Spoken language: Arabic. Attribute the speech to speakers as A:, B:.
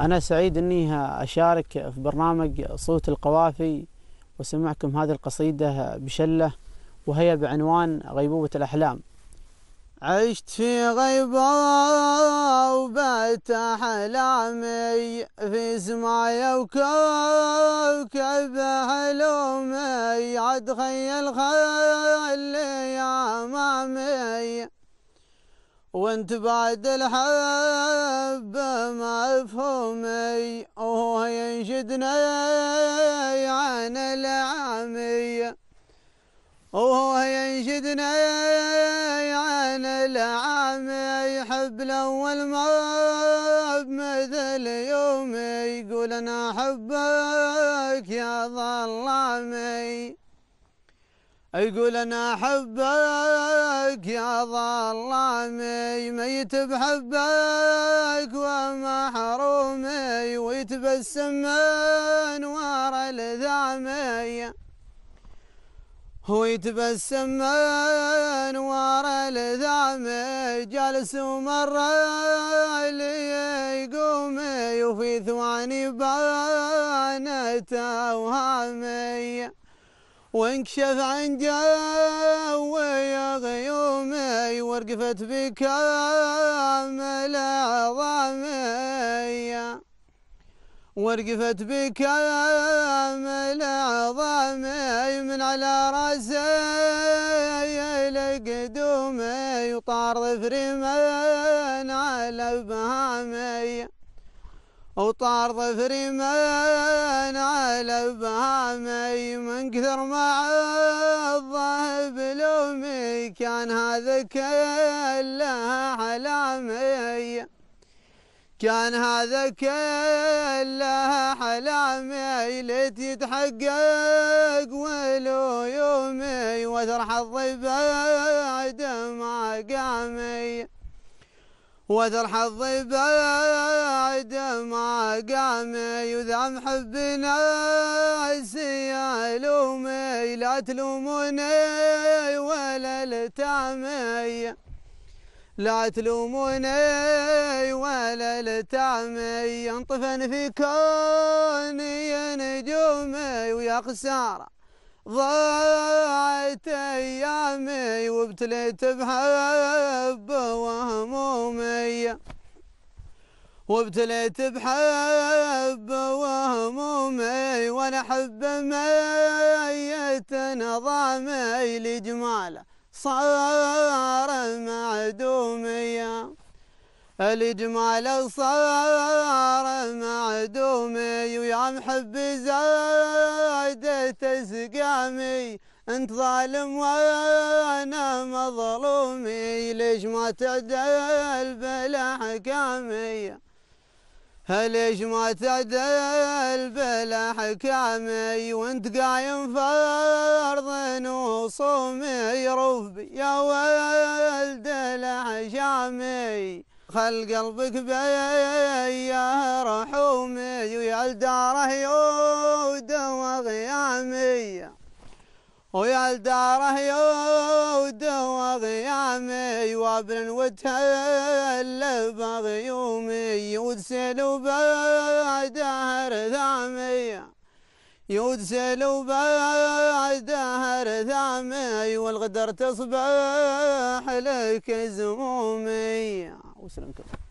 A: أنا سعيد أني أشارك في برنامج صوت القوافي وسمعكم هذه القصيدة بشلة وهي بعنوان غيبوبة الأحلام عشت في غيبوبة أحلامي في سمايا وكوكب هلومي عد خيل خلي أمامي وانت بعد الحبة مفهومي وهو ينشدنا عن العمي وهو ينشدنا عن العمي حب الأول ما بمثل يومي يقول أنا أحبك يا ظلامي يقول انا احبك يا ظلامي ميت بحبك ومحرومي ويتبسم من ورا الذامي ويتبسم من ورا لذامي جالس ومر لي يقومي وفي ثواني بانت اوهامي وانكشف عن جوي غيومي ورقفت بكامل عظامي ورقفت بكامل عظامي من على راسي لقدومي وطار ظفري وطار ظفري من على بهامي من كثر ما الظهب لومي كان هذا كله حلامي كان هذا كله حلامي يتحقق ولو يومي حظي بعد ما قامي حظي بعد قامي وذا محبنا سيالومي لا تلوموني ولا التعمي لا تلوموني ولا التعمي ينطفن في كوني نجومي ويا خساره ضاعت ايامي وابتليت بحب وهمومي وابتليت بحب وهمومي وانا احب ميت نظامي لجماله صار معدومي الجمال صار معدومي ويا محب زادت اسقامي انت ظالم وانا مظلومي ليش ما تعدل بلا حكامي هل ايش ما تعدل حكامي وانت قايم فرض وصومي ربي يا ولد الحشامي خل قلبك بيا رحومي ويا داره يوم ويا الداره يود وغيامي وابن وتهلب بغيومي وتسلو بدهر ذامي يتسلو بدهر ذامي والغدر تصبح لك زمومي وسلمكم